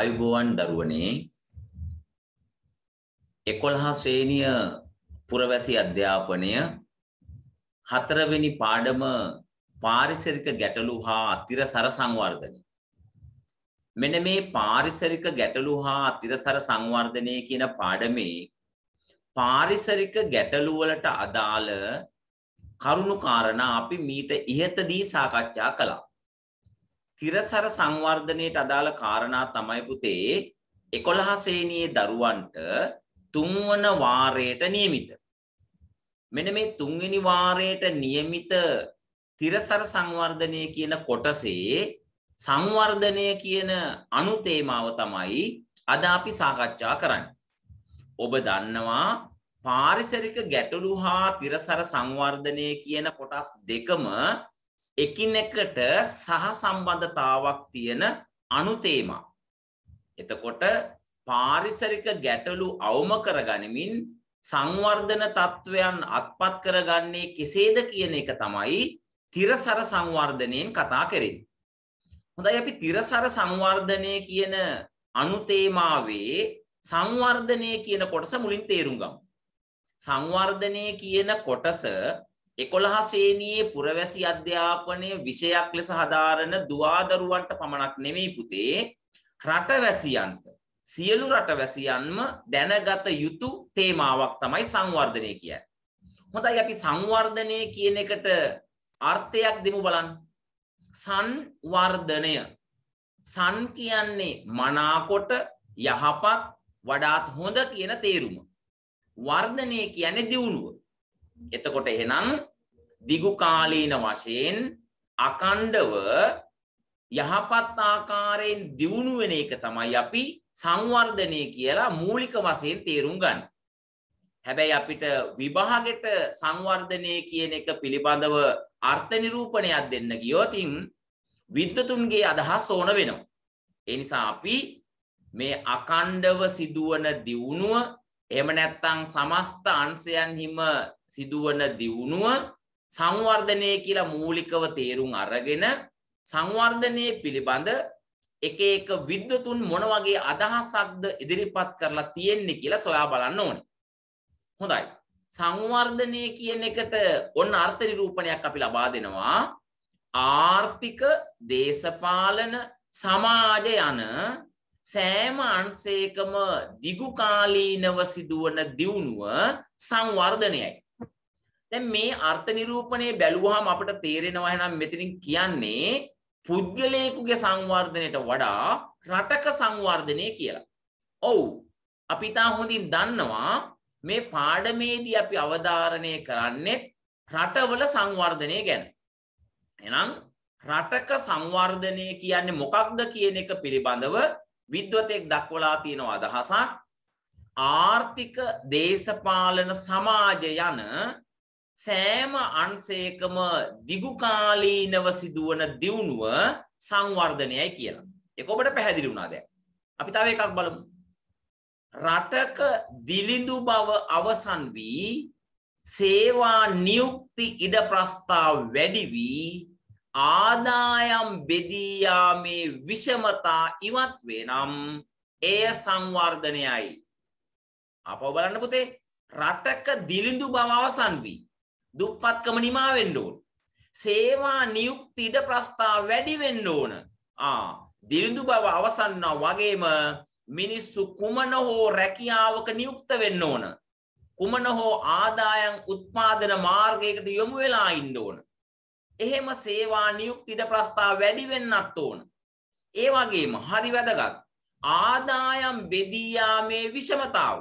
ආයුබෝවන් දරුවනේ 11 ශ්‍රේණිය පුරවැසි අධ්‍යාපනය හතරවෙනි පාඩම පාරිසරික ගැටලු හා අතිරසර සංවර්ධනය මෙන්න මේ පාරිසරික ගැටලු හා අතිරසර සංවර්ධනය කියන පාඩමේ පාරිසරික ගැටලු වලට අදාළ කරුණු කාරණා අපි මීට ඉහතදී සාකච්ඡා කළා තිරසර සංවර්ධනයට අදාළ කාරණා තමයි පුතේ 11 ශ්‍රේණියේ දරුවන්ට තුන්වන වාරයට નિયમિત. මෙන්න මේ තුන්වෙනි වාරයට નિયમિત තිරසර සංවර්ධනය කියන කොටසේ සංවර්ධනය කියන අනුතේමාව තමයි අද අපි සාකච්ඡා කරන්නේ. ඔබ දන්නවා පාරිසරික ගැටලු හා තිරසර සංවර්ධනය කියන කොටස් දෙකම එකිනෙකට සහ සම්බන්ධතාවක් තියෙන අනුතේමා. එතකොට පාරිසරික ගැටලු අවම කරගනිමින් සංවර්ධන තත්ත්වයන් අත්පත් කරගන්නේ කෙසේද කියන එක තමයි තිරසර සංවර්ධනයෙන් කතා කරන්නේ. හොඳයි අපි තිරසර සංවර්ධනය කියන අනුතේමාවේ සංවර්ධනය කියන කොටස මුලින් තේරුම් ගමු. සංවර්ධනය කියන කොටස එකොළහ ශ්‍රේණියේ පුරවැසි අධ්‍යාපනය විෂයක් ලෙස හදාරන දවාදරුවන්ට පමණක් නෙමෙයි පුතේ රටවැසියන්ට සියලු රටවැසියන්ම දැනගත යුතු තේමාවක් තමයි සංවර්ධනය කිය. හොඳයි අපි සංවර්ධනය කියන එකට අර්ථයක් දෙමු බලන් සංවර්ධනය සන් කියන්නේ මනාකොට යහපත් වඩාත් හොඳ කියන තේරුම. වර්ධනය කියන්නේ දියුණුව. එතකොට එහෙනම් දිගුකාලීන වශයෙන් අකණ්ඩව යහපත් ආකාරයෙන් දියුණු වෙන එක තමයි අපි සංවර්ධනය කියලා මූලික වශයෙන් තේරුම් ගන්න. හැබැයි අපිට විභාගෙට සංවර්ධනය කියන එක පිළිබඳව අර්ථ නිරූපණයක් දෙන්න ගියොතින් විද්වතුන්ගේ අදහස් ඕන වෙනවා. ඒ නිසා අපි මේ අකණ්ඩව සිදුවන දියුණුව එහෙම නැත්නම් සමස්ත අංශයන්හිම සිදුවන දියුණුව සංවර්ධනය කියලා මූලිකව තේරුම් අරගෙන සංවර්ධනය පිළිබඳ එක එක විද්වතුන් මොන වගේ අදහසක්ද ඉදිරිපත් කරලා තියෙන්නේ කියලා සොයා බලන්න ඕනේ. හොඳයි. සංවර්ධනය කියන එකට ඔන්න අර්ථ නිරූපණයක් අපි ලබා දෙනවා. ආර්ථික දේශපාලන සමාජ යන සෑම අංශයකම දිගුකාලීනව සිදුවන දියුණුව සංවර්ධනයයි. දැන් මේ අර්ථ නිරූපණය බැලුවාම අපට තේරෙනවා එහෙනම් මෙතනින් කියන්නේ පුද්ගලයෙකුගේ සංවර්ධනයට වඩා රටක සංවර්ධනය කියලා. ඔව් අපි තා හොඳින් දන්නවා මේ පාඩමේදී අපි අවධාරණය කරන්නේ රටවල සංවර්ධනය ගැන. එහෙනම් රටක සංවර්ධනය කියන්නේ මොකක්ද කියන එක පිළිබඳව විද්වතෙක් දක්වලා තියෙන අදහසක් ආර්ථික දේශපාලන සමාජ යන සෑම අංශයකම දිගුකාලීනව සිදුවන දියුණුව සංවර්ධනයයි කියලා. ඒක ඔබට පැහැදිලි වුණා දැන්. අපි තව එකක් බලමු. රටක දිලිඳු බව අවසන් වී සේවා නියුක්ති ඉඩ ප්‍රස්ථා වැඩි වී ආදායම් බෙදී යාමේ විෂමතා ඉවත් වේ නම් එය සංවර්ධනයයි. අපව බලන්න පුතේ රටක දිලිඳු බව අවසන් වී දුප්පත්කම නිමා වෙන්න ඕන. සේවා නියුක්ති ඉඩ ප්‍රස්ථා වැඩි වෙන්න ඕන. ආ දිරිඳු බව අවසන් වගේම මිනිස්සු කුමන හෝ රැකියාවක නියුක්ත වෙන්න ඕන. කුමන හෝ ආදායම් උත්පාදන මාර්ගයකට යොමු වෙලා ඉන්න ඕන. එහෙම සේවා නියුක්ති ඉඩ ප්‍රස්ථා වැඩි වෙන්නත් ඕන. ඒ වගේම හරි වැදගත් ආදායම් බෙදී යාමේ විෂමතාව.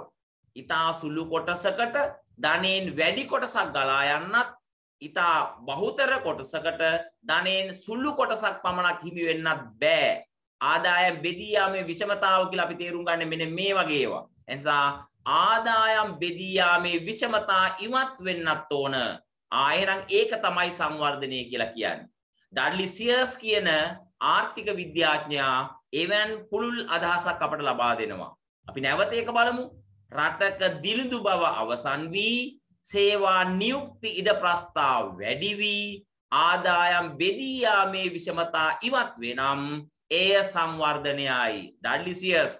ඊතා සුළු කොටසකට ධනෙන් වැඩි කොටසක් ගලා යන්නත් ඊතා බහුතර කොටසකට ධනෙන් සුළු කොටසක් පමණක් හිමි වෙන්නත් බෑ ආදායම් බෙදී යාමේ විෂමතාව කියලා අපි තේරුම් ගන්න මෙන්න මේ වගේ ඒවා. එනිසා ආදායම් බෙදී යාමේ විෂමතා ඉවත් වෙන්නත් ඕන. ආයෙනම් ඒක තමයි සංවර්ධනය කියලා කියන්නේ. ඩඩ්ලි සියර්ස් කියන ආර්ථික විද්‍යාඥයා එවන් පුළුල් අදහසක් අපට ලබා දෙනවා. අපි නැවත ඒක බලමු. රටක දිළිඳු බව අවසන් වී සේවා නියුක්ති ඉඩ ප්‍රස්ථා වැඩි වී ආදායම් බෙදී යාමේ විෂමතා ඉවත් වෙනම් එය සංවර්ධනයයි ඩඩ්ලිසියස්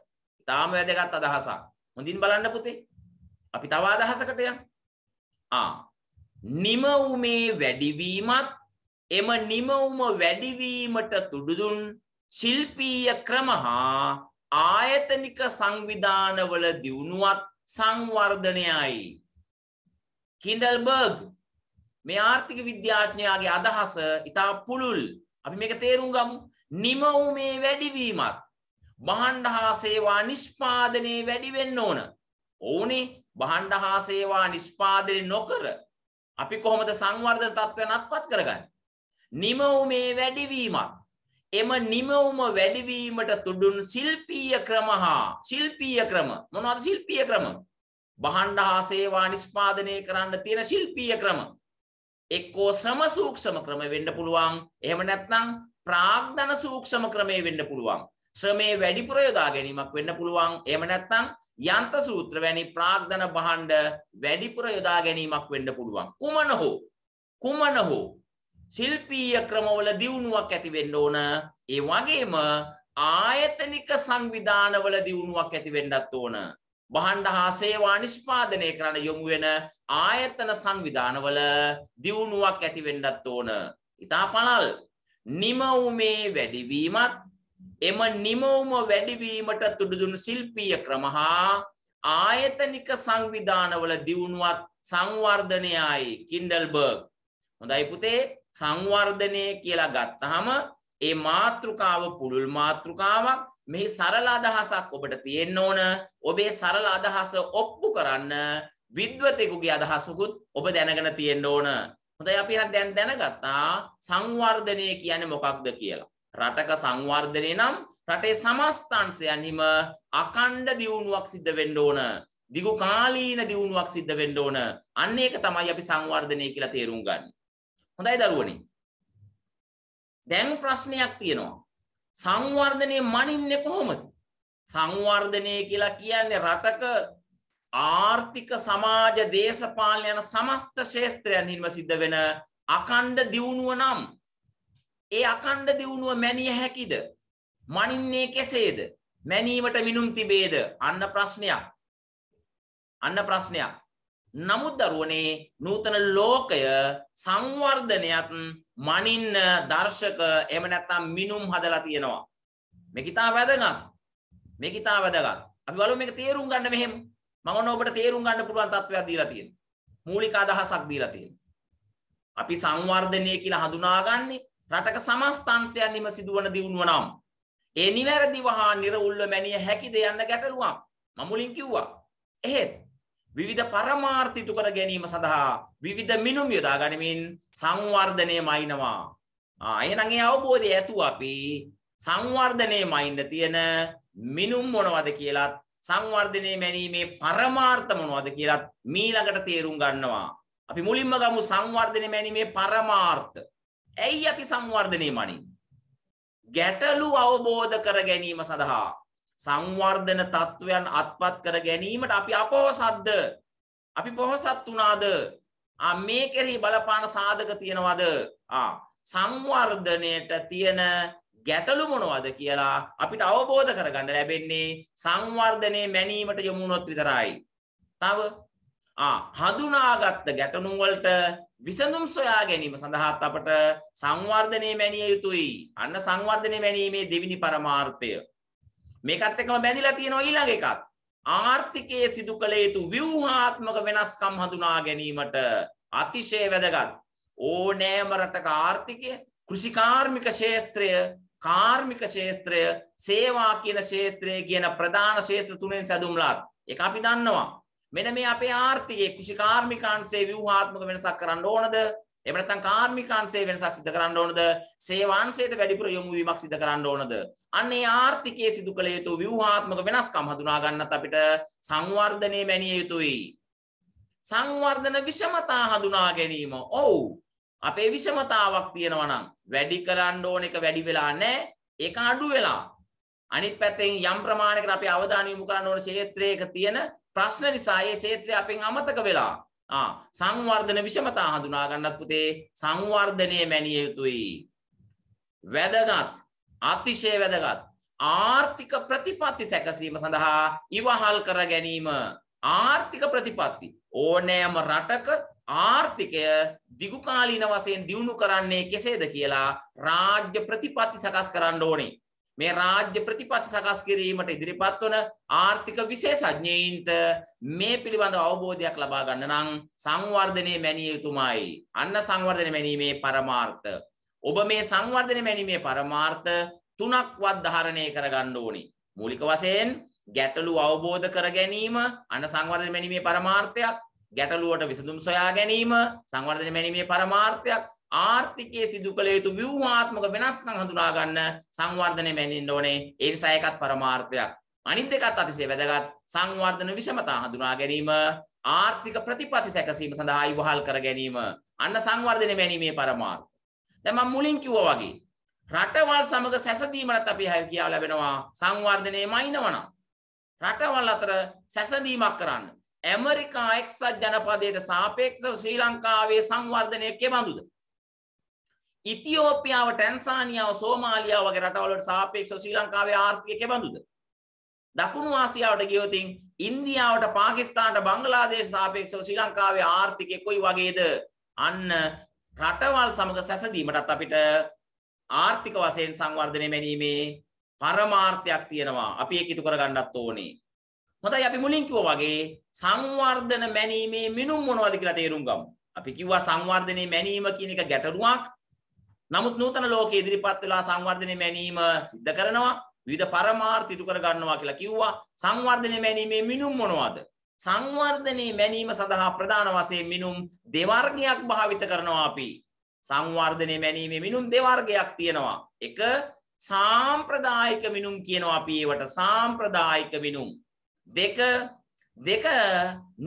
තාම වැදගත් අදහසක් හොඳින් බලන්න පුතේ අපි තව අදහසකට යමු ආ නිම උමේ වැඩිවීමත් එම නිමවුම වැඩිවීමට තුඩුදුන් ශිල්පීය ක්‍රම හා ආයතනික සංවිධානවල දියුණුවත් සංවර්ධනයයි. කින්ඩල්බර්ග් මේ ආර්ථික විද්‍යාඥයාගේ අදහස ඉතා පුළුල් අපි මේක තේරුම් ගමු නිම වූ මේ වැඩිවීමත් බහන්ඩ හා සේවා නිෂ්පාදනය වැඩිවෙන්න ඕන ඕනේ බහන්ඩ හා සේවා නිෂ්පාදනය නොකර අපි කොහොමද සංවර්ධන තත්ත්වය නත්පත් කරගන්න නිම වූ මේ වැඩිවීමත් එම නිමවුම වැඩිවීමට තුඩුන් ශිල්පීය ක්‍රම හා ශිල්පීය ක්‍රම මොනවද ශිල්පීය ක්‍රම? බහණ්ඩ හා සේවා නිෂ්පාදනය කරන්න තියෙන ශිල්පීය ක්‍රම. එක්කෝ සම සූක්ෂම ක්‍රම වෙන්න පුළුවන්. එහෙම නැත්නම් ප්‍රාග්ධන සූක්ෂම ක්‍රමේ වෙන්න පුළුවන්. ශ්‍රමයේ වැඩිපුර යොදා ගැනීමක් වෙන්න පුළුවන්. එහෙම නැත්නම් යන්ත සූත්‍ර වැනි ප්‍රාග්ධන බහණ්ඩ වැඩිපුර යොදා ගැනීමක් වෙන්න පුළුවන්. කුමන හෝ කුමන හෝ ශිල්පීය ක්‍රමවල දියුණුවක් ඇති වෙන්න ඕන. ඒ වගේම ආයතනික සංවිධානවල දියුණුවක් ඇති වෙන්නත් ඕන. බහන්ඩ හා සේවා නිෂ්පාදනය කරන්න යොමු වෙන ආයතන සංවිධානවල දියුණුවක් ඇති වෙන්නත් ඕන. ඉතා පනල් නිමවුමේ වැඩිවීමත් එම නිමවුම වැඩිවීමට තුඩුදුන් ශිල්පීය ක්‍රම හා ආයතනික සංවිධානවල දියුණුවත් සංවර්ධනයයි කින්ඩල්බර්ග්. හොඳයි පුතේ සංවර්ධනය කියලා ගත්තහම ඒ මාතෘකාව පුළුල් මාතෘකාවක් මෙහි සරල අදහසක් ඔබට තියෙන්න ඕන ඔබේ සරල අදහස ඔප්පු කරන්න විද්වතෙකුගේ අදහසකුත් ඔබ දැනගෙන තියෙන්න ඕන හොඳයි අපි හත් දැන් දැනගත්තා සංවර්ධනය කියන්නේ මොකක්ද කියලා රටක සංවර්ධනය නම් රටේ සමස්තංශයන්හිම අකණ්ඩ දියුණුවක් සිද්ධ වෙන්න ඕන දිගු කාලීන දියුණුවක් සිද්ධ වෙන්න ඕන අන්න ඒක තමයි අපි සංවර්ධනය කියලා තේරුම් ගන්නේ හොඳයි දරුවනි. දැන් ප්‍රශ්නයක් තියෙනවා. සංවර්ධනය මනින්නේ කොහොමද? සංවර්ධනය කියලා කියන්නේ රටක ආර්ථික සමාජ දේශපාලන යන සමස්ත ශේත්‍රයන් හිම සිද්ධ වෙන අකණ්ඩ දියුණුව නම් ඒ අකණ්ඩ දියුණුව මැනිය හැකිද? මනින්නේ කෙසේද? මැනීමට මිනුම් තිබේද? අන්න ප්‍රශ්නයක්. අන්න ප්‍රශ්නයක්. නමුත් දරුවනේ නූතන ලෝකය සංවර්ධනයත් මනින්න දර්ශක එහෙම නැත්නම් මිනුම් හදලා තියෙනවා. මේක ඉතාම වැදගත්. මේක ඉතාම වැදගත්. අපි බලමු මේක තේරුම් ගන්න මෙහෙම. මම ඔන්න ඔබට තේරුම් ගන්න පුළුවන් තත්ත්වයක් දීලා තියෙනවා. මූලික අදහසක් දීලා තියෙනවා. අපි සංවර්ධනය කියලා හඳුනාගන්නේ රටක සමස්තංශයන්ම සිදුවන දියුණුව නම් ඒ නිවැරදිව හා නිර්වුල්ව මැනිය හැකිද යන්න ගැටලුවක්. මම මුලින් කිව්වා. එහෙත් විවිධ පරමාර්ථ ඉටු කර ගැනීම සඳහා විවිධ මිනුම් යොදා ගනිමින් සංවර්ධනයේ මයින්නවා. ආ එහෙනම් ඒ අවබෝධය ඇතුව අපි සංවර්ධනයේ මයින්න තියෙන මිනුම් මොනවද කියලත් සංවර්ධනයේ මැනීමේ පරමාර්ථ මොනවද කියලත් මීළඟට තේරුම් ගන්නවා. අපි මුලින්ම ගමු සංවර්ධනයේ මැනීමේ පරමාර්ථ. ඇයි අපි සංවර්ධනයේ මනින්නේ? ගැටලු අවබෝධ කර ගැනීම සඳහා සංවර්ධන තත්ත්වයන් අත්පත් කර ගැනීමට අපි අපෝසත්ද අපි පොහොසත් වුණාද මේ කෙරෙහි බලපාන සාධක තියෙනවද සංවර්ධනයට තියෙන ගැටලු මොනවද කියලා අපිට අවබෝධ කරගන්න ලැබෙන්නේ සංවර්ධනය මැනීමට යොමුණොත් විතරයි. තව හඳුනාගත්ත ගැටනුවලට විසඳුම් සොයා ගැනීම සඳහාත් අපට සංවර්ධනය මැනිය යුතුයි. අන්න සංවර්ධනය මැනීමේ දෙවිනි පරමාර්ථය. මේකත් එකම බැඳිලා තියෙනවා ඊළඟ එකත්. ආර්ථිකයේ සිදු කළ යුතු ව්‍යුහාත්මක වෙනස්කම් හඳුනා ගැනීමට අතිශය වැදගත්. ඕනෑම රටක ආර්ථිකය කෘෂිකාර්මික ශේත්‍රය කාර්මික ශේත්‍රය සේවා කියන ශේත්‍රය කියන ප්‍රධාන ශේත්‍ර තුනෙන් සැදුම්ලාත්. ඒක අපි දන්නවා. මෙන්න මේ අපේ ආර්ථිකයේ කෘෂිකාර්මිකාංශයේ ව්‍යුහාත්මක වෙනසක් කරන්න ඕනද? එහෙම නැත්නම් කාර්මිකාංශයේ වෙනසක් සිදු කරන්න ඕනද? සේවාංශයට වැඩිපුර යොමු වීමක් සිදු කරන්න ඕනද? අන්න ඒ ආර්ථිකයේ සිදු කළ යුතු ව්‍යුහාත්මක වෙනස්කම් හඳුනා ගන්නත් අපිට සංවර්ධනයේ මැනිය යුතුයි. සංවර්ධන විෂමතා හඳුනා ගැනීම. ඔව්. අපේ විෂමතාවක් තියෙනවා නම් වැඩි කරන්න ඕන එක වැඩි වෙලා නැහැ. ඒක අඩු වෙලා. අනිත් පැත්තෙන් යම් ප්‍රමාණයකට අපි අවධානය යොමු කරන්න ඕන ක්ෂේත්‍රයක තියෙන ප්‍රශ්න නිසා ඒ ක්ෂේත්‍රය අපෙන් අමතක වෙලා සංවර්ධන විෂමතා හඳුනා ගන්නත් පුතේ සංවර්ධනය මැනිය යුතුයි. වැදගත් අතිශය වැදගත් ආර්ථික ප්‍රතිපත්ති සැකසීම සඳහා ඉවහල් කර ගැනීම ආර්ථික ප්‍රතිපත්ති ඕනෑම රටක ආර්ථිකය දිගුකාලීන වශයෙන් දියුණු කරන්නේ කෙසේද කියලා රාජ්‍ය ප්‍රතිපත්ති සකස් කරන්න ඕනේ. මේ රාජ්‍ය ප්‍රතිපත් සකස් කිරීමට ඉදිරිපත් වන ආර්ථික විශේෂඥයින්ට මේ පිළිබඳ අවබෝධයක් ලබා ගන්න නම් සංවර්ධනය මැනිය යුතුමයි. අන්න සංවර්ධනය මැනීමේ පරමාර්ථ. ඔබ මේ සංවර්ධනය මැනීමේ පරමාර්ථ තුනක්වත් ධාරණය කරගන්න ඕනි. මූලික වශයෙන් ගැටලු අවබෝධ කර ගැනීම අන්න සංවර්ධනය මැනීමේ පරමාර්ථයක්. ගැටලුවට විසඳුම් සොයා ගැනීම සංවර්ධනය මැනීමේ පරමාර්ථයක් ආර්ථිකයේ සිදු කළ යුතු ව්‍යුහාත්මක වෙනස්කම් හඳුනා ගන්න සංවර්ධනය මැනින්න ඕනේ. ඒ නිසා ඒකත් පරමාර්ථයක්. අනිත් දෙකත් අතිශය වැදගත්. සංවර්ධන විෂමතා හඳුනා ගැනීම ආර්ථික ප්‍රතිපත්ති සැකසීම සඳහා ඉවහල් කර ගැනීම. අන්න සංවර්ධනය මැනීමේ පරමාර්ථය. දැන් මම මුලින් කිව්වා වගේ රටවල් සමග සැසඳීමකට අපි හැකියාව කියා ලැබෙනවා සංවර්ධනයේමයි නවනම්. රටවල් අතර සැසඳීමක් කරන්න. ඇමරිකා එක්සත් ජනපදයට සාපේක්ෂව ශ්‍රී ලංකාවේ සංවර්ධනය කෙබඳුද? ඉතිෝපියාව ටැන්සානියාව සෝමාලියාව වගේ රටවලට සාපේක්ෂව ශ්‍රී ලංකාවේ ආර්ථිකය කෙබඳුද? දකුණු ආසියාවට ගියොත් ඉන්දියාවට පාකිස්තානට බංගලාදේශ සාපේක්ෂව ශ්‍රී ලංකාවේ ආර්ථිකය කොයි වගේද? අන්න රටවල් සමග සැසඳීමටත් අපිට ආර්ථික වශයෙන් සංවර්ධනය මැනීමේ පරමාර්ථයක් තියෙනවා. අපි ඒක ඉටු කරගන්නත් ඕනේ. හොඳයි අපි මුලින් කිව්වා වගේ සංවර්ධන මැනීමේ මිනුම් මොනවද කියලා තේරුම් ගමු. අපි කිව්වා සංවර්ධනයේ මැනීම කියන එක ගැටලුවක්. නමුත් නූතන ලෝකයේ ඉදිරිපත් වෙලා සංවර්ධනය මැනීම සිද්ධ කරනවා විවිධ පරමාර්ථ ඉටු කර ගන්නවා කියලා කිව්වා සංවර්ධනය මැනීමේ මිනුම් මොනවද සංවර්ධනයේ මැනීම සඳහා ප්‍රධාන වශයෙන් මිනුම් දෙවර්ගයක් භාවිත කරනවා අපි සංවර්ධනය මැනීමේ මිනුම් දෙවර්ගයක් තියෙනවා එක සාම්ප්‍රදායික මිනුම් කියනවා අපි ඒවට සාම්ප්‍රදායික මිනුම් දෙක දෙක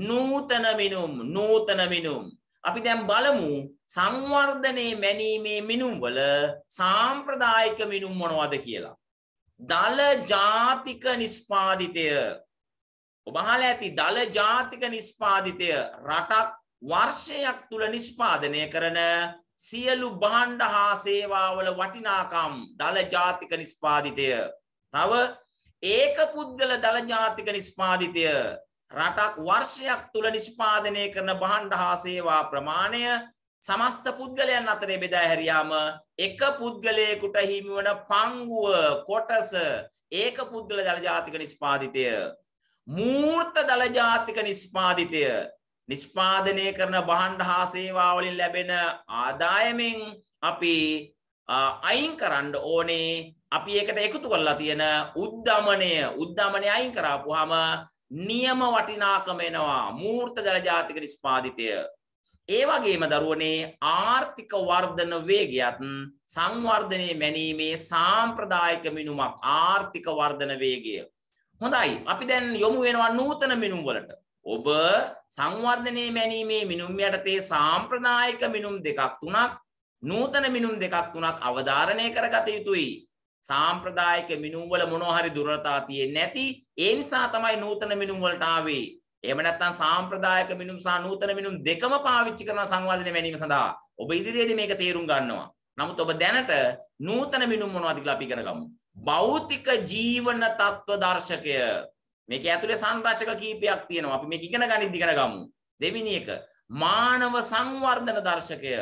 නූතන මිනුම් නූතන මිනුම් අපි දැන් බලමු සංවර්ධනයේ මැනීමේ මිනුම්වල සාම්ප්‍රදායික මිනුම් මොනවද කියලා. දල ජාතික නිස්පාදිතය ඔබ අහලා ඇති දල ජාතික නිස්පාදිතය රටක් වර්ෂයක් තුල නිස්පාදනය කරන සියලු භාණ්ඩ හා සේවාවල වටිනාකම් දල ජාතික නිස්පාදිතය. තව ඒක පුද්ගල දල ජාතික නිස්පාදිතය රටක් වර්ෂයක් තුල නිෂ්පාදනය කරන භාණ්ඩ හා සේවා ප්‍රමාණය සමස්ත පුද්ගලයන් අතරේ බෙදා හැරියාම එක පුද්ගලයෙකුට හිමිවන පංගුව කොටස ඒක පුද්ගල ජලජාතික නිෂ්පාදිතය මූර්ත දලජාතික නිෂ්පාදිතය නිෂ්පාදනය කරන භාණ්ඩ හා සේවා වලින් ලැබෙන ආදායමෙන් අපි අයින් කරන්න ඕනේ අපි ඒකට එකතු කරලා තියෙන උද්ධමනය උද්ධමනය අයින් කරාපුවාම නියම වටිනාකම එනවා මූර්ත ජලජාතික නිෂ්පාදිතය. ඒ වගේම දරුවනේ ආර්ථික වර්ධන වේගයත් සංවර්ධනයේ මැනීමේ සාම්ප්‍රදායික මිනුමක් ආර්ථික වර්ධන වේගය. හොඳයි. අපි දැන් යොමු වෙනවා නූතන මිනුම් වලට. ඔබ සංවර්ධනයේ මැනීමේ මිනුම් යටතේ සාම්ප්‍රදායික මිනුම් දෙකක් තුනක් නූතන මිනුම් දෙකක් තුනක් අවධාරණය කරගත යුතුයි. සාම්ප්‍රදායික මිනුම්වල මොනෝහරි දුරතා තියෙන්නේ නැති ඒ නිසා තමයි නූතන මිනුම් වලට ආවේ. එහෙම නැත්නම් සාම්ප්‍රදායික මිනුම් සහ නූතන මිනුම් දෙකම පාවිච්චි කරන සංවර්ධනය ගැනීම සඳහා ඔබ ඉදිරියේදී මේක තේරුම් ගන්නවා. නමුත් ඔබ දැනට නූතන මිනුම් මොනවද කියලා අපි ඉගෙන ගමු. භෞතික ජීවන තත්ත්ව දර්ශකය. මේක ඇතුලේ සංරචක කීපයක් තියෙනවා. අපි මේක ඉගෙන ගනින් ඉගෙන ගමු. දෙවෙනි එක මානව සංවර්ධන දර්ශකය.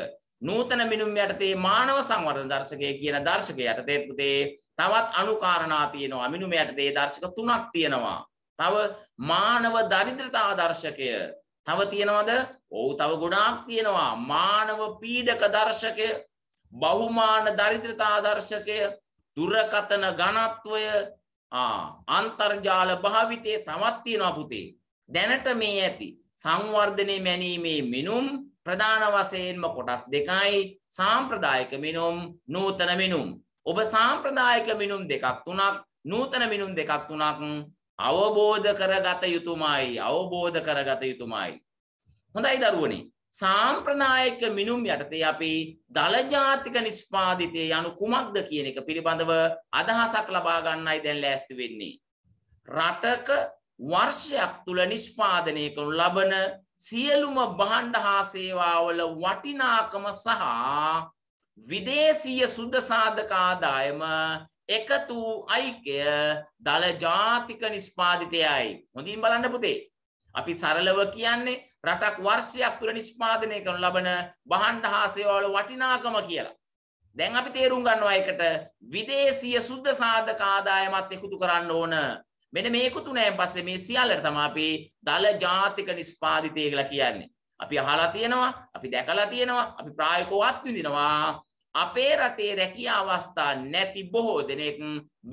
නූතන මිනුම් යටතේ මානව සංවර්ධන දර්ශකය කියන දර්ශකය යටතේ පුතේ තවත් අනුකාරණා තියෙනවා මිනුම යටතේ දර්ශක තුනක් තියෙනවා. තව මානව දරිද්‍රතා දර්ශකය තව තියෙනවද? ඔව් තව ගොඩාක් තියෙනවා. මානව පීඩක දර්ශකය, බහුමාන දරිද්‍රතා දර්ශකය, දුරකතන ඝනත්වය, අන්තර්ජාල භාවිතය තවත් තියෙනවා පුතේ. දැනට මේ ඇති සංවර්ධනය මැනීමේ මිනුම් ප්‍රධාන වශයෙන්ම කොටස් දෙකයි සාම්ප්‍රදායික මිනුම් නූතන මිනුම්. ඔබ සාම්ප්‍රදායික මිනුම් දෙකක් තුනක් නූතන මිනුම් දෙකක් තුනක් අවබෝධ කරගත යුතුමයි අවබෝධ කරගත යුතුමයි. හොඳයි දරුවනි සාම්ප්‍රදායික මිනුම් යටතේ අපි දල ජාතික නිෂ්පාදිතය යනු කුමක්ද කියන එක පිළිබඳව අදහසක් ලබා ගන්නයි දැන් ලෑස්ති වෙන්නේ. රටක වර්ෂයක් තුල නිෂ්පාදනය කරනු ලබන සියලුම බහන්්ඩ හා සේවාවල වටිනාකම සහ විදේශීය සුද්ධසාධකාදායම එකතු අයිකය දළ ජාතික නිස්්පාධිතයයි. හොඳින් බලන්න පුතේ. අපි සරලව කියන්නේ රටක් වර්ෂයක් තුළ නිස්්පාදනය කරනු ලබන බහන්්ඩ හාසේවාල වටිනාකම කියලා. දැන් අපි තේරුම් ගන්නවා එකට විදේශීය සුද්ධ සාධකාදායමත් එකුතු කරන්න ඕන මෙන මේක තුනෙන් පස්සේ මේ සියල්ලට තමයි අපි දල ජාතික නිෂ්පාදිතය කියලා කියන්නේ. අපි අහලා තියෙනවා, අපි දැකලා තියෙනවා, අපි ප්‍රායෝගිකව අත්විඳිනවා. අපේ රටේ රැකියා අවස්ථා නැති බොහෝ දෙනෙක්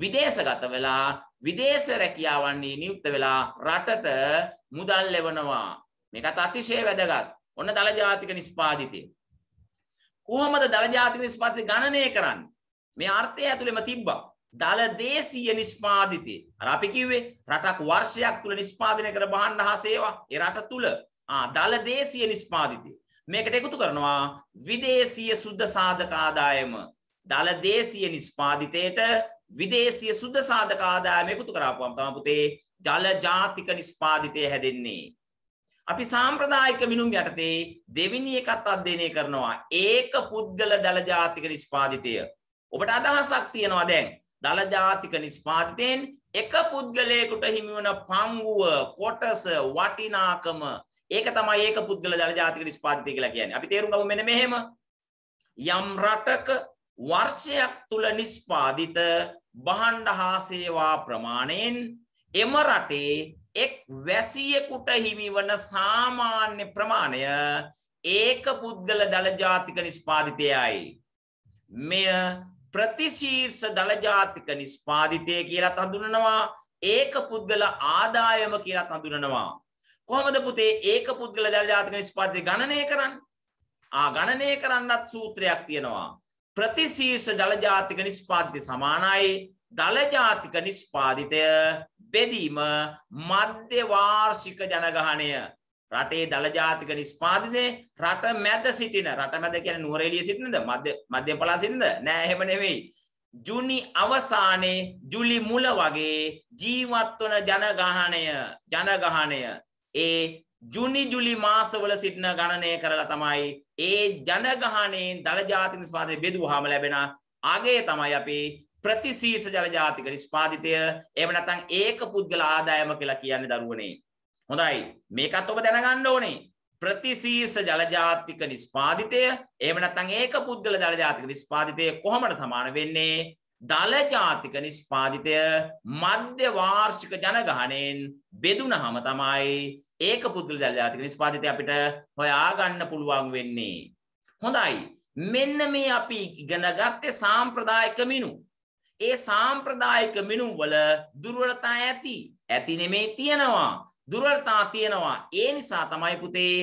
විදේශගත වෙලා විදේශ රැකියාවන්හි නියුක්ත වෙලා රටට මුදල් ලැබනවා. මේකත් අතිශය වැදගත්. ඔන්න දල ජාතික නිෂ්පාදිතය. කොහොමද දල ජාතික නිෂ්පාදිතය ගණනය කරන්නේ? මේ අර්ථය ඇතුළේම තිබ්බා. දළ දේශීය නිෂ්පාදිතය. අර අපි කිව්වේ රටක් වර්ෂයක් තුල නිෂ්පාදනය කර භාණ්ඩ හා සේවා ඒ රට තුල ආ දළ දේශීය නිෂ්පාදිතය. මේකට එකතු කරනවා විදේශීය සුද්ධ සාධක ආදායම. දළ දේශීය නිෂ්පාදිතයට විදේශීය සුද්ධ සාධක ආදායම එකතු කරාපුවම තමයි පුතේ ජල ජාතික නිෂ්පාදිතය හැදෙන්නේ. අපි සාම්ප්‍රදායික මිනුම් යටතේ දෙවෙනි එකත් අධ්‍යයනය කරනවා ඒක පුද්ගල දළ ජාතික නිෂ්පාදිතය. ඔබට අදහසක් තියෙනවා දැන් දළජාතික නිස්පාතිතයෙන් එක පුද්ගලයෙකුට හිමිවන පංගුව කොටස වටිනාකම ඒක තමයි ඒක පුද්ගල දළජාතික නිස්පාතිතය කියලා කියන්නේ. අපි තේරුම් ගමු මෙන්න මෙහෙම යම් රටක වර්ෂයක් තුල නිස්පාදිත භාණ්ඩ හා සේවා ප්‍රමාණයෙන් එම රටේ එක් වැසියෙකුට හිමිවන සාමාන්‍ය ප්‍රමාණය ඒක පුද්ගල දළජාතික නිස්පාදිතයයි. මෙය ප්‍රතිශීර්ෂ දළජාතික නිස්පාදිතය කියලත් හඳුනනවා ඒක පුද්ගල ආදායම කියලත් හඳුනනවා. කොහොමද පුතේ ඒක පුද්ගල දළජාතික නිස්පාදිතය ගණනය කරන්න? ආ ගණනය කරන්නත් සූත්‍රයක් තියෙනවා. ප්‍රතිශීර්ෂ දළජාතික නිස්පාදිතය සමානයි දළජාතික නිස්පාදිතය බෙදීම මධ්‍ය වාර්ෂික ජනගහණය රටේ දල ජාතික නිෂ්පාදනයේ රට මැද සිටින රට මැද කියන්නේ නුවර එළිය සිටිනද මධ්‍ය මධ්‍ය පළාත සිටිනද නෑ එහෙම නෙවෙයි ජුනි අවසානයේ ජුලි මුල වගේ ජීවත් වන ජනගහණය ජනගහණය ඒ ජුනි ජුලි මාසවල සිටින ගණනය කරලා තමයි ඒ ජනගහණයෙන් දල ජාතික නිෂ්පාදනය බෙදුවාම ලැබෙන අගය තමයි අපි ප්‍රතිශීර්ෂ ජල ජාතික නිෂ්පාදිතය එහෙම නැත්නම් ඒක පුද්ගල ආදායම කියලා කියන්නේ දරුවනේ හොඳයි මේකත් ඔබ දැනගන්න ඕනේ. ප්‍රතිශීර්ෂ ජලජාතික නිෂ්පාදිතය එහෙම නැත්නම් ඒක පුද්ගල ජලජාතික නිෂ්පාදිතය කොහොමද සමාන වෙන්නේ? දලජාතික නිෂ්පාදිතය මධ්‍ය වාර්ෂික ජනගහණයෙන් බෙදුනහම තමයි ඒක පුද්ගල ජලජාතික නිෂ්පාදිතය අපිට හොයාගන්න පුළුවන් වෙන්නේ. හොඳයි. මෙන්න මේ අපි ඉගෙන ගත්තේ සාම්ප්‍රදායික මිනු. ඒ සාම්ප්‍රදායික මිනු වල දුර්වලතා ඇති. ඇති නෙමේ තියෙනවා. දුර්වලතා තියෙනවා. ඒ නිසා තමයි පුතේ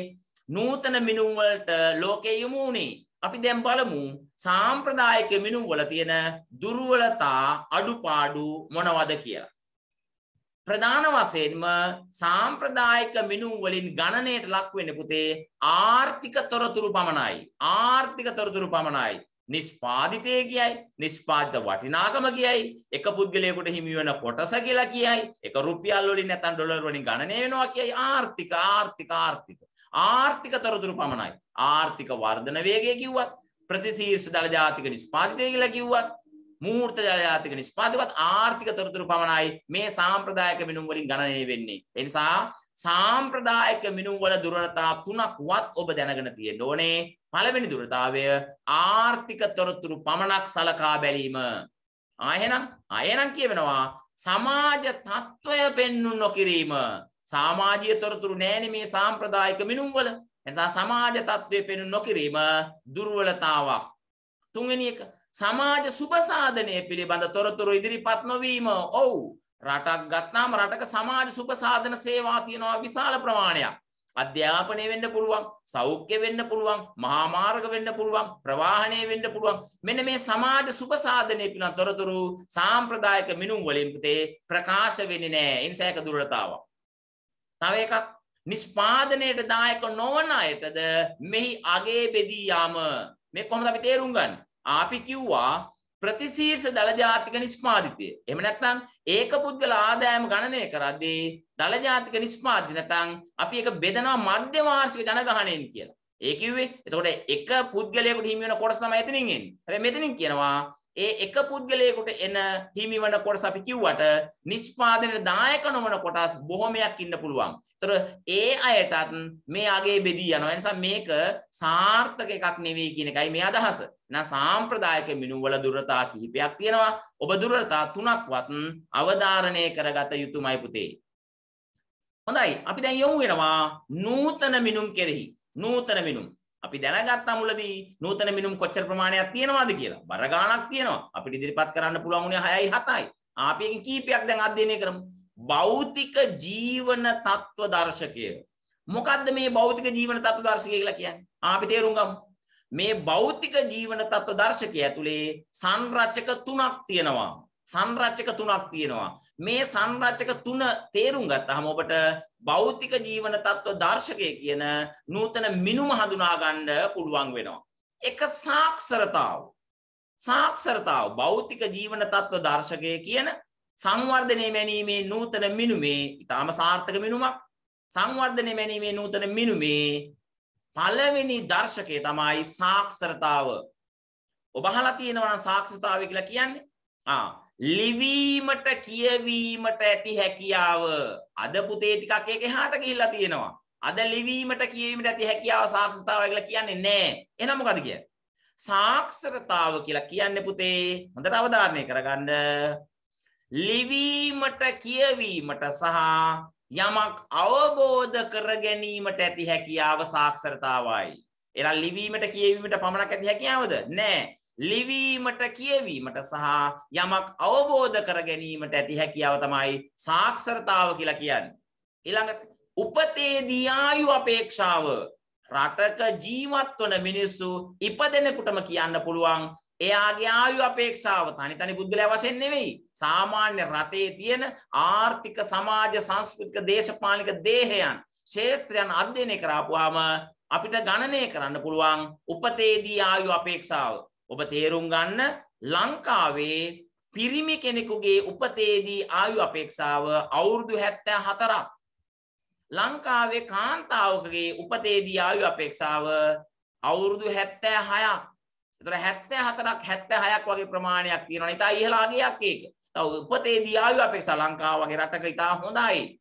නූතන මිනුම් වලට ලෝකේ යොමු වුණේ. අපි දැන් බලමු සාම්ප්‍රදායික මිනුම් වල තියෙන දුර්වලතා අඩුපාඩු මොනවද කියලා. ප්‍රධාන වශයෙන්ම සාම්ප්‍රදායික මිනුම් වලින් ගණනයට ලක් වෙන්නේ පුතේ ආර්ථික තොරතුරු පමණයි. ආර්ථික තොරතුරු පමණයි. නිස්පාදිතය කියයි නිස්පාද වටිනාකම කියයි එක පුද්ගලයෙකුට හිමි වෙන කොටස කියලා කියයි එක රුපියල් වලින් නැත්නම් ඩොලර් වලින් ගණනය වෙනවා කියයි ආර්ථික ආර්ථික ආර්ථික ආර්ථික තොරතුරු පමණයි ආර්ථික වර්ධන වේගය කිව්වත් ප්‍රතිශීර්ෂ දළ ජාතික නිස්පාදිතය කියලා කිව්වත් මූර්ත ජලයාතික නිෂ්පාදකවත් ආර්ථික තොරතුරු පමණයි මේ සාම්ප්‍රදායික මිනුම් වලින් ගණනය වෙන්නේ. ඒ නිසා සාම්ප්‍රදායික මිනුම් වල දුර්වලතා තුනක්වත් ඔබ දැනගෙන තියෙන්න ඕනේ. පළවෙනි දුර්වලතාවය ආර්ථික තොරතුරු පමණක් සලකා බැලීම. ආයෙනම් ආයෙනම් කියවෙනවා සමාජ තත්ත්වය පෙන්වු නොකිරීම. සමාජීය තොරතුරු නෑනේ මේ සාම්ප්‍රදායික මිනුම් වල. එනිසා සමාජ තත්ත්වය පෙන්වු නොකිරීම දුර්වලතාවක්. තුන්වෙනි එක සමාජ සුපසාධනය පිළිබඳ තොරතුරු ඉදිරිපත් නොවීම ඔවු රටක් ගත්නාම රටක සමාජ සුපසාධන සේවා තියෙනවා විශාල ප්‍රමාණයක්. අධ්‍යාපනය වෙන්න පුළුවන් සෞඛ්‍ය වෙන්න පුළුවන් මහාමාර්ග වෙන්න පුළුවන් ප්‍රවාහණය වෙන්න පුළුවන් මෙන්න මේ සමාජ සුපසාධනය පිළිබඳ තොරතුරු සාම්ප්‍රදායික මිනුම් වලින් පුතේ ප්‍රකාශ වෙන්නේ නැහැ. ඒ නිසා ඒක දුර්වලතාවක්. තව එකක් නිෂ්පාදනයට දායක නොවන අයටද මෙහි අගේ බෙදී යාම මේ කොහොමද අපි තේරුම් ගන්නේ? අපි කිව්වා ප්‍රතිශීර්ෂ දළජාතික නිෂ්පාදිතය. එහෙම නැත්නම් ඒක පුද්ගල ආදායම ගණනය කරද්දී දළජාතික නිෂ්පාදිත නැත්නම් අපි ඒක බෙදනවා මධ්‍ය වාර්ෂික ජනගහණයෙන් කියලා. ඒ කිව්වේ එතකොට එක පුද්ගලයෙකුට හිමි වෙන කොටස තමයි එතනින් එන්නේ. හැබැයි මෙතනින් කියනවා ඒ එක පුද්ගලයෙකුට එන හිමි වෙන කොටස අපි කිව්වට නිෂ්පාදනයේ දායක නොවන කොටස් බොහොමයක් ඉන්න පුළුවන්. ඒතර ඒ අයටත් මේ අගේ බෙදී යනවා. ඒ නිසා මේක සාර්ථක එකක් නෙවෙයි කියන එකයි මේ අදහස. න සාම්ප්‍රදායක මිනුවල දුරතා කිහිපයක් තියෙනවා ඔබ දුරතා තුනක්වත් අවධාරණය කරගත යුතුමයි පුතේ. හොඳයි අපි දැන් යොමු වෙනවා නූතන මිනුම් කෙරෙහි නූතන මිනුම් අපි දැනගත්තා මුලදී නූතන මිනුම් කොච්චර ප්‍රමාණයක් තියෙනවද කියලා බර ගාණක් තියෙනවා අපිට ඉදිරිපත් කරන්න පුළුවන් උනේ 6යි 7යි අපි එකකින් කීපයක් දැන් අධ්‍යයනය කරමු භෞතික ජීවන තත්ත්ව දර්ශකය මොකද්ද මේ භෞතික ජීවන තත්ත්ව දර්ශකය කියලා කියන්නේ අපි තේරුම් ගමු මේ භෞතික ජීවන තත්ත්ව දර්ශකය ඇතුලේ සංරචක තුනක් තියෙනවා. සංරචක තුනක් තියෙනවා. මේ සංරචක තුන තේරුම් ගත්තාම ඔබට භෞතික ජීවන තත්ත්ව දර්ශකය කියන නූතන මිනුම හඳුනා ගන්න පුළුවන් වෙනවා. එක සාක්ෂරතාව. සාක්ෂරතාව භෞතික ජීවන තත්ත්ව දර්ශකය කියන සංවර්ධනය මැනීමේ නූතන මිනුමේ ඊටාම සාර්ථක මිනුමක්. සංවර්ධනය මැනීමේ නූතන මිනුමේ පළවෙනි දර්ශකය තමයි සාක්ෂරතාව. ඔබ අහලා තියෙනවා නම් සාක්ෂරතාවය කියලා කියන්නේ. ආ ලිවීමට කියවීමට ඇති හැකියාව. අද පුතේ ටිකක් ඒක එහාට ගිහිල්ලා තියෙනවා. අද ලිවීමට කියවීමට ඇති හැකියාව සාක්ෂරතාවය කියලා කියන්නේ නැහැ. එහෙනම් මොකද කියන්නේ? සාක්ෂරතාව කියලා කියන්නේ පුතේ හොඳට අවධාරණය කරගන්න. ලිවීමට කියවීමට සහ යමක් අවබෝධ කර ගැනීමට ඇති හැකියාව සාක්ෂරතාවයි. එහෙනම් ලිවීමට කියවීමට පමණක් ඇති හැකියාවද? නෑ. ලිවීමට කියවීමට සහ යමක් අවබෝධ කර ගැනීමට ඇති හැකියාව තමයි සාක්ෂරතාව කියලා කියන්නේ. ඊළඟට උපතේදී ආයු අපේක්ෂාව රටක ජීවත් වන මිනිස්සු ඉපදෙනකොටම කියන්න පුළුවන් එයාගේ ආයු අපේක්ෂාව තනි තනි පුද්ගලයා වශයෙන් නෙවෙයි සාමාන්‍ය රටේ තියෙන ආර්ථික සමාජ සංස්කෘතික දේශපාලනික දේහයන් ක්ෂේත්‍රයන් අධ්‍යයනය කරාපුවාම අපිට ගණනය කරන්න පුළුවන් උපතේදී ආයු අපේක්ෂාව ඔබ තේරුම් ගන්න ලංකාවේ පිරිමි කෙනෙකුගේ උපතේදී ආයු අපේක්ෂාව අවුරුදු 74ක් ලංකාවේ කාන්තාවකගේ උපතේදී ආයු අපේක්ෂාව අවුරුදු 76ක් එතකොට 74ක් 76ක් වගේ ප්‍රමාණයක් තියෙනවා. ඉතා ඉහළ අගයක් ඒක. තව උපතේදී ආයු අපේක්ෂා ලංකාව වගේ රටක ඉතා හොඳයි.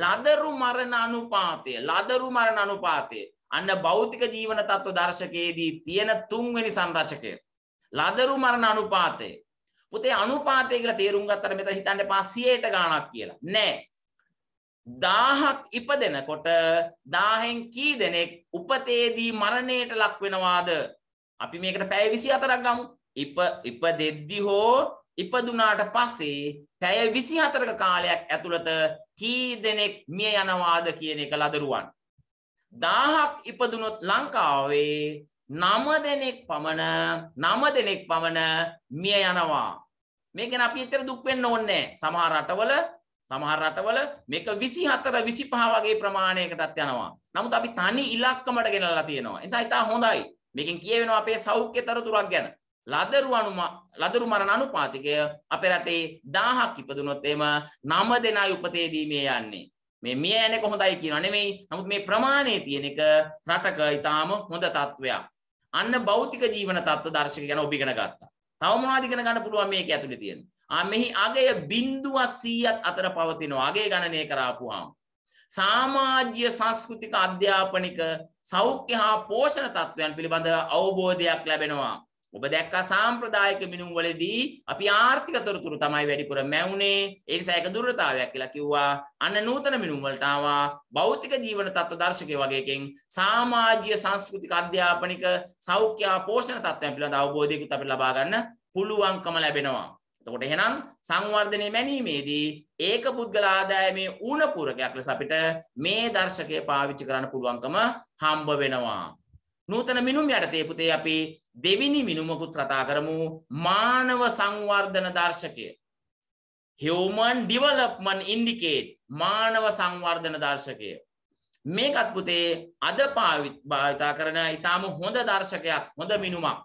ලදරු මරණ අනුපාතය, ලදරු මරණ අනුපාතය. අන්න භෞතික ජීවන තත්ත්ව දර්ශකයේදී තියෙන තුන්වෙනි සංරචකය. ලදරු මරණ අනුපාතය. පුතේ අනුපාතය කියලා තේරුම් ගත්තට මෙතන හිතන්න එපා 100ට ගණනක් කියලා. නෑ. 1000ක් ඉපදෙනකොට 1000න් කී දෙනෙක් උපතේදී මරණයට ලක් වෙනවාද? අපි මේකට පැය 24ක් ගමු. ඉප ඉප දෙද්දි හෝ ඉපදුනාට පස්සේ පැය 24ක කාලයක් ඇතුළත කී දෙනෙක් මිය යනවාද කියන එක ලදරුවන්. 1000ක් ඉපදුනොත් ලංකාවේ 9 දෙනෙක් පමණ 9 දෙනෙක් පමණ මිය යනවා. මේක ගැන අපි ඇත්තට දුක් වෙන්න ඕනේ නැහැ. සමහර රටවල සමහර රටවල මේක 24 25 වගේ ප්‍රමාණයකටත් යනවා. නමුත් අපි තනි ඉලක්කමට ගෙනල්ලා තියෙනවා. ඒ නිසා හොඳයි. මේකෙන් කියවෙනවා අපේ සෞඛ්‍ය තොරතුරක් ගැන. ලදරු අනුම ලදරු මරණ අනුපාතිකය අපේ රටේ 1000ක් ඉපදුනොත් එම 9 දෙනා උපතේ දීමේ යන්නේ. මේ මිය යන්නේ කොහොඳයි කියනවා නෙමෙයි. නමුත් මේ ප්‍රමාණයේ තියෙන එක රටක ඊටාම හොඳ තත්වයක්. අන්න භෞතික ජීවන තත්ත්ව දර්ශක ගැන ඔබ ඉගෙන ගත්තා. තව මොනවද ඉගෙන ගන්න පුළුවන් මේක ඇතුලේ තියෙන? ආ මෙහි අගය 0.100ත් අතර පවතිනවා. අගය ගණනය කරාපුවාම. සාමාජ්‍ය සංස්කෘතික අධ්‍යාපනික සෞඛ්‍ය හා පෝෂණ තත්ත්වයන් පිළිබඳ අවබෝධයක් ලැබෙනවා. ඔබ දැක්කා සාම්ප්‍රදායික මිනුම් වලදී අපි ආර්ථික තොරතුරු තමයි වැඩිපුර මැවුනේ. ඒ නිසා ඒක දුර්වලතාවයක් කියලා කිව්වා. අන්න නූතන මිනුම් වලට ආවා භෞතික ජීවන තත්ත්ව දර්ශකයේ වගේකින් සමාජීය සංස්කෘතික අධ්‍යාපනික සෞඛ්‍ය පෝෂණ තත්ත්වයන් පිළිබඳ අවබෝධයකුත් අපිට ලබා ගන්න පුළුවන්කම ලැබෙනවා. එතකොට එහෙනම් සංවර්ධනය මැනීමේදී ඒක පුද්ගල ආදායමේ ඌන පූරකයක් ලෙස අපිට මේ දර්ශකය පාවිච්චි කරන්න පුළුවන්කම හම්බ වෙනවා. නූතන මිනුම් යටතේ පුතේ අපි දෙවිනි මිනුමකුත් කතා කරමු මානව සංවර්ධන දර්ශකය. human development indicate මානව සංවර්ධන දර්ශකය. මේකත් පුතේ අද පාවිතා කරන ඉතාම හොඳ දර්ශකයක් හොඳ මිනුමක්.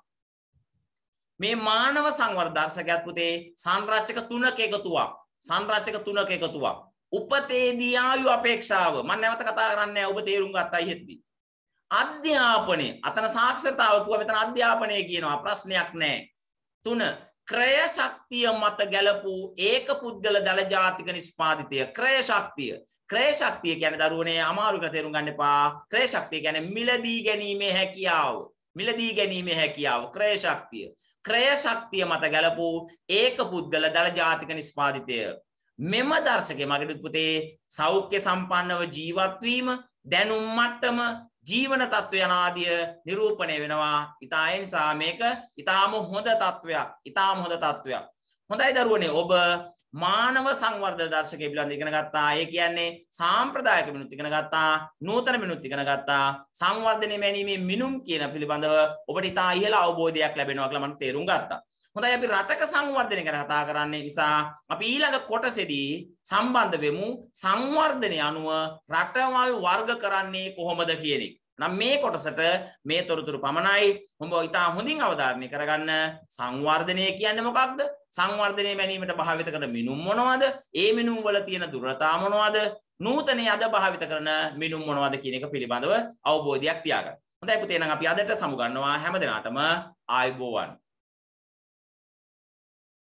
මේ මානව සංවර්ධ දර්ශකයක් පුතේ සංරචක තුනක එකතුවක්. සංරචක තුනක එකතුවක්. උපතේදී ආයු අපේක්ෂාව මම නැවත කතා කරන්නේ ඔබ තේරුම් ගත්තා ඉහෙද්දී. අධ්‍යාපනය අතන සාක්ෂරතාව කිව්වා මෙතන අධ්‍යාපනය කියනවා ප්‍රශ්නයක් නැහැ. තුන ක්‍රය ශක්තිය මත ගැලපූ ඒක පුද්ගල දල ජාතික නිෂ්පාදිතය ක්‍රය ශක්තිය ක්‍රය ශක්තිය කියන්නේ දරුවනේ අමාරු කර තේරුම් ගන්න එපා ක්‍රය ශක්තිය කියන්නේ මිලදී ගැනීමේ හැකියාව මිලදී ගැනීමේ හැකියාව ක්‍රය ශක්තිය ක්‍රය ශක්තිය මත ගැලපූ ඒක පුද්ගල දළ ජාතික නිස්පාධිතය. මෙම දර්ශකය මගට පුතේ සෞඛ්‍ය සම්පන්නව ජීවත්වීම දැනුම් මට්ටම ජීවන තත්ත්ව යනාදිය නිරූපණය වෙනවා ඉතා එනිසා මේක ඉතාම හොඳ තත්ත්වයක් ඉතාම හොඳ තත්ත්වයක්. හොඳයි දරුවනේ ඔබ මානව සංවර්ධන දර්ශකය පිළිබඳ ඉගෙන ගත්තා. ඒ කියන්නේ සාම්ප්‍රදායික මිනුත් ඉගෙන ගත්තා, නූතන මිනුත් ඉගෙන ගත්තා. සංවර්ධනය මැනීමේ මිනුම් කියන පිළිබඳව ඔබට ඉතා ඉහළ අවබෝධයක් ලැබෙනවා කියලා මම තේරුම් ගත්තා. හොඳයි අපි රටක සංවර්ධනය ගැන කතා කරන්නේ නිසා අපි ඊළඟ කොටසේදී සම්බන්ධ වෙමු සංවර්ධනය අනුව රටවල් වර්ග කරන්නේ කොහොමද කියන එක. නම් මේ කොටසට මේ තොරතුරු පමණයි හොඹ ඉතා හොඳින් අවධාරණය කරගන්න සංවර්ධනය කියන්නේ මොකක්ද සංවර්ධනය මැනීමට භාවිත කරන මිනුම් මොනවද ඒ මිනුම් වල තියෙන දුර්වලතා මොනවද නූතනයේ අද භාවිත කරන මිනුම් මොනවද කියන එක පිළිබඳව අවබෝධයක් තියාගන්න. හොඳයි පුතේ නම් අපි අදට සමුගන්නවා හැම දිනාටම ආයුබෝවන්.